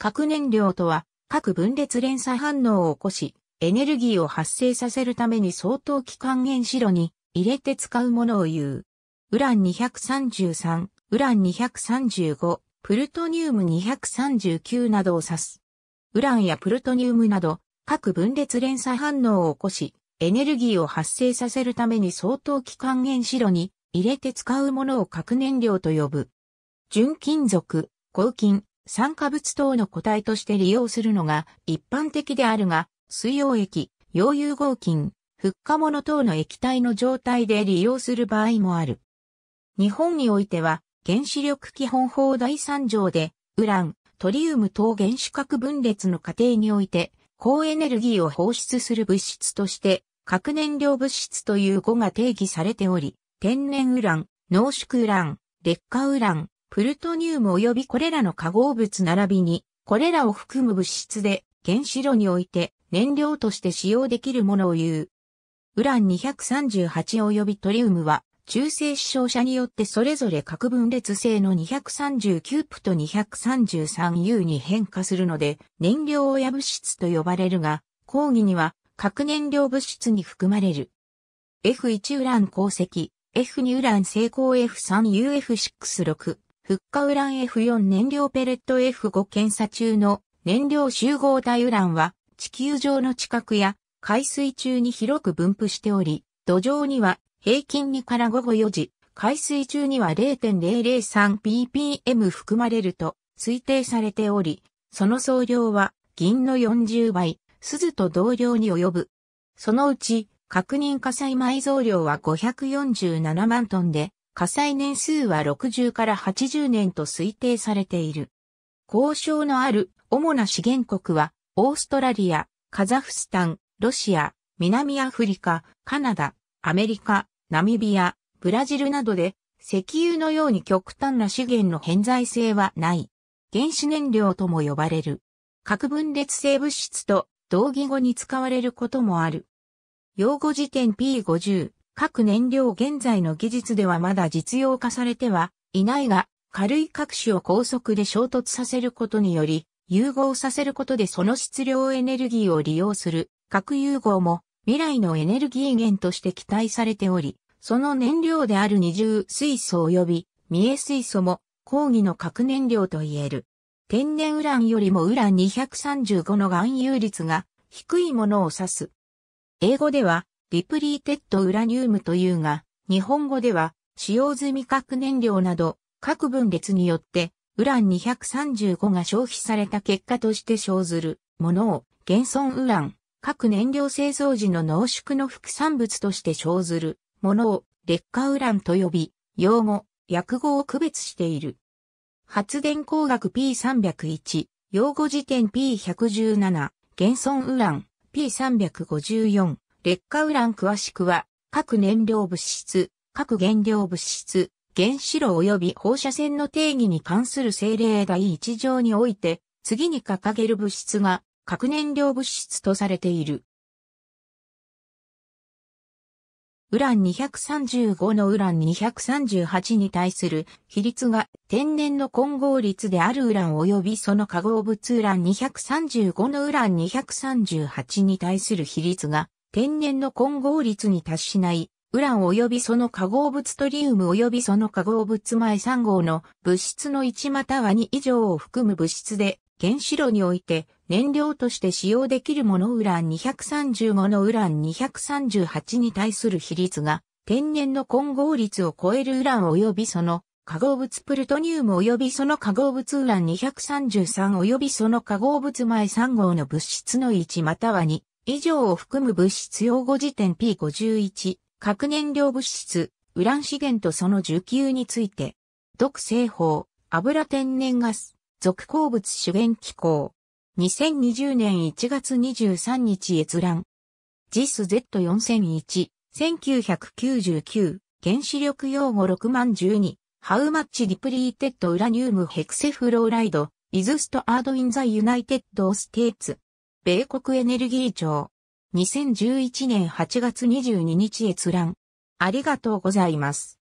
核燃料とは、核分裂連鎖反応を起こし、エネルギーを発生させるために相当期間原子炉に入れて使うものを言う。ウラン233、ウラン235、プルトニウム239などを指す。ウランやプルトニウムなど、核分裂連鎖反応を起こし、エネルギーを発生させるために相当期間原子炉に入れて使うものを核燃料と呼ぶ。純金属、合金、酸化物等の固体として利用するのが一般的であるが、水溶液、溶融合金、復化物等の液体の状態で利用する場合もある。日本においては、原子力基本法第3条で、ウラン、トリウム等原子核分裂の過程において、高エネルギーを放出する物質として、核燃料物質という語が定義されており、天然ウラン、濃縮ウラン、劣化ウラン、プルトニウム及びこれらの化合物並びに、これらを含む物質で、原子炉において燃料として使用できるものを言う。ウラン238及びトリウムは、中性子照射によってそれぞれ核分裂性の239プと 233U に変化するので、燃料親物質と呼ばれるが、抗議には核燃料物質に含まれる。F1 ウラン鉱石、F2 ウラン成功 F3UF66、フッカウラン F4 燃料ペレット F5 検査中の燃料集合体ウランは地球上の地殻や海水中に広く分布しており、土壌には平均2から午後4時、海水中には 0.003ppm 含まれると推定されており、その総量は銀の40倍、鈴と同量に及ぶ。そのうち確認火災埋蔵量は547万トンで、火災年数は60から80年と推定されている。交渉のある主な資源国は、オーストラリア、カザフスタン、ロシア、南アフリカ、カナダ、アメリカ、ナミビア、ブラジルなどで、石油のように極端な資源の偏在性はない。原子燃料とも呼ばれる。核分裂性物質と同義語に使われることもある。用語辞典 P50 核燃料現在の技術ではまだ実用化されてはいないが、軽い核子を高速で衝突させることにより、融合させることでその質量エネルギーを利用する核融合も未来のエネルギー源として期待されており、その燃料である二重水素及び三重水素も抗議の核燃料と言える。天然ウランよりもウラン235の含有率が低いものを指す。英語ではリプリーテッドウラニウムというが、日本語では使用済み核燃料など各分裂によってウラン235が消費された結果として生ずるものを現存ウラン、核燃料製造時の濃縮の副産物として生ずるものを劣化ウランと呼び、用語、訳語を区別している。発電工学 P301、用語辞典 P117、現存ウラン P354、劣化ウラン詳しくは、各燃料物質、各原料物質、原子炉及び放射線の定義に関する政令第1条において、次に掲げる物質が、核燃料物質とされている。ウラン235のウラン238に対する比率が天然の混合率であるウラン及びその化合物ウラン235のウラン238に対する比率が天然の混合率に達しない、ウラン及びその化合物トリウム及びその化合物前3号の物質の1または2以上を含む物質で、原子炉において燃料として使用できるものウラン235のウラン238に対する比率が、天然の混合率を超えるウラン及びその化合物プルトニウム及びその化合物ウラン233及びその化合物前3号の物質の1または2以上を含む物質用語辞典 P51、核燃料物質、ウラン資源とその需給について、毒製法、油天然ガス、続鉱物資源機構。2020年1月23日閲覧。JISZ4001、1999、原子力用語6012、How much depleted uranium hexafluoride is stored in the United States? 米国エネルギー庁。2011年8月22日閲覧。ありがとうございます。